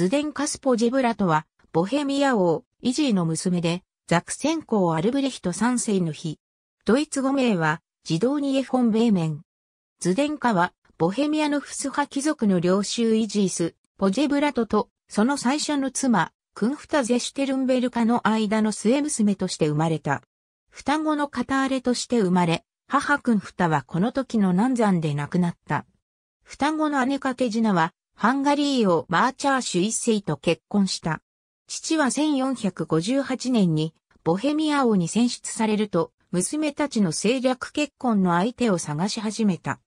ズデン・カスポ・ジェブラトは、ボヘミア王、イジーの娘で、ザクセン公アルブレヒト3世の日。ドイツ語名は、自動にエフォン・ベーメン。ズデンカは、ボヘミアのフス派貴族の領袖イジース、ポジェブラトと、その最初の妻、クンフタ・ゼシュテルンベルカの間の末娘として生まれた。双子の片荒れとして生まれ、母クンフタはこの時の難産で亡くなった。双子の姉カテジナは、ハンガリー王マーチャーシュ一世と結婚した。父は1458年にボヘミア王に選出されると、娘たちの政略結婚の相手を探し始めた。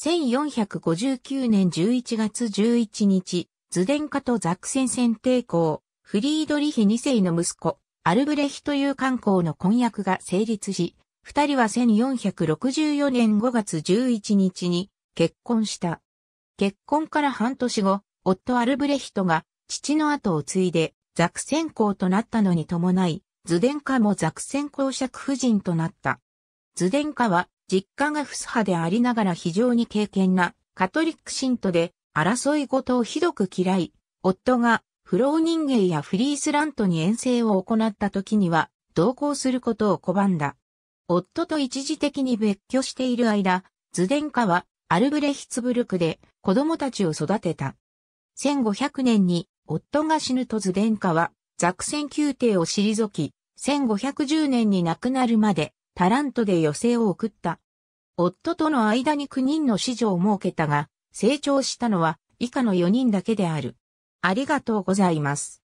1459年11月11日、図ン家とザクセン先帝公フリードリヒ2世の息子、アルブレヒという観光の婚約が成立し、二人は1464年5月11日に結婚した。結婚から半年後、夫アルブレヒトが父の後を継いでザクセン公となったのに伴い、ズデンカもザクセン公爵夫人となった。ズデンカは実家がフス派でありながら非常に敬虔なカトリック信徒で争い事をひどく嫌い、夫が不老人間やフリースラントに遠征を行った時には同行することを拒んだ。夫と一時的に別居している間、ズデンカはアルブレヒツブルクで子供たちを育てた。1500年に夫が死ぬと図殿下はザクセン宮廷を退き、1510年に亡くなるまでタラントで余生を送った。夫との間に9人の子女を設けたが、成長したのは以下の4人だけである。ありがとうございます。